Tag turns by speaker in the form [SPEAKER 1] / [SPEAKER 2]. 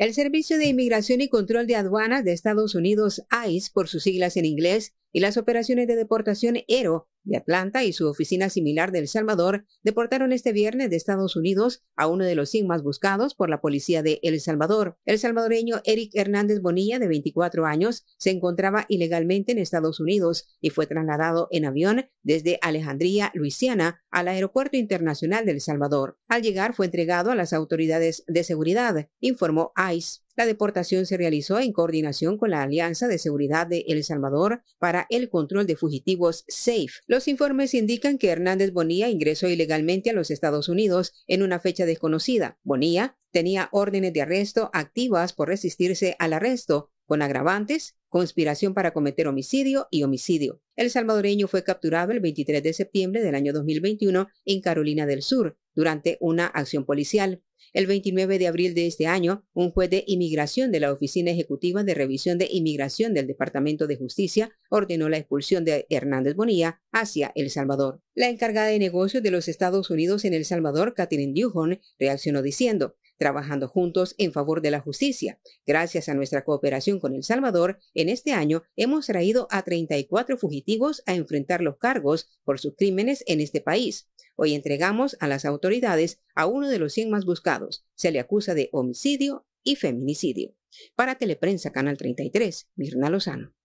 [SPEAKER 1] El Servicio de Inmigración y Control de Aduanas de Estados Unidos, ICE, por sus siglas en inglés, y las operaciones de deportación ERO de Atlanta y su oficina similar de El Salvador deportaron este viernes de Estados Unidos a uno de los sigmas más buscados por la policía de El Salvador. El salvadoreño Eric Hernández Bonilla, de 24 años, se encontraba ilegalmente en Estados Unidos y fue trasladado en avión desde Alejandría, Luisiana, al Aeropuerto Internacional de El Salvador. Al llegar fue entregado a las autoridades de seguridad, informó ICE. La deportación se realizó en coordinación con la Alianza de Seguridad de El Salvador para el Control de Fugitivos SAFE. Los informes indican que Hernández Bonilla ingresó ilegalmente a los Estados Unidos en una fecha desconocida. Bonilla tenía órdenes de arresto activas por resistirse al arresto, con agravantes, conspiración para cometer homicidio y homicidio. El salvadoreño fue capturado el 23 de septiembre del año 2021 en Carolina del Sur durante una acción policial. El 29 de abril de este año, un juez de inmigración de la Oficina Ejecutiva de Revisión de Inmigración del Departamento de Justicia ordenó la expulsión de Hernández Bonilla hacia El Salvador. La encargada de negocios de los Estados Unidos en El Salvador, Catherine Duhon, reaccionó diciendo, trabajando juntos en favor de la justicia. Gracias a nuestra cooperación con El Salvador, en este año hemos traído a 34 fugitivos a enfrentar los cargos por sus crímenes en este país. Hoy entregamos a las autoridades a uno de los 100 más buscados. Se le acusa de homicidio y feminicidio. Para Teleprensa Canal 33, Mirna Lozano.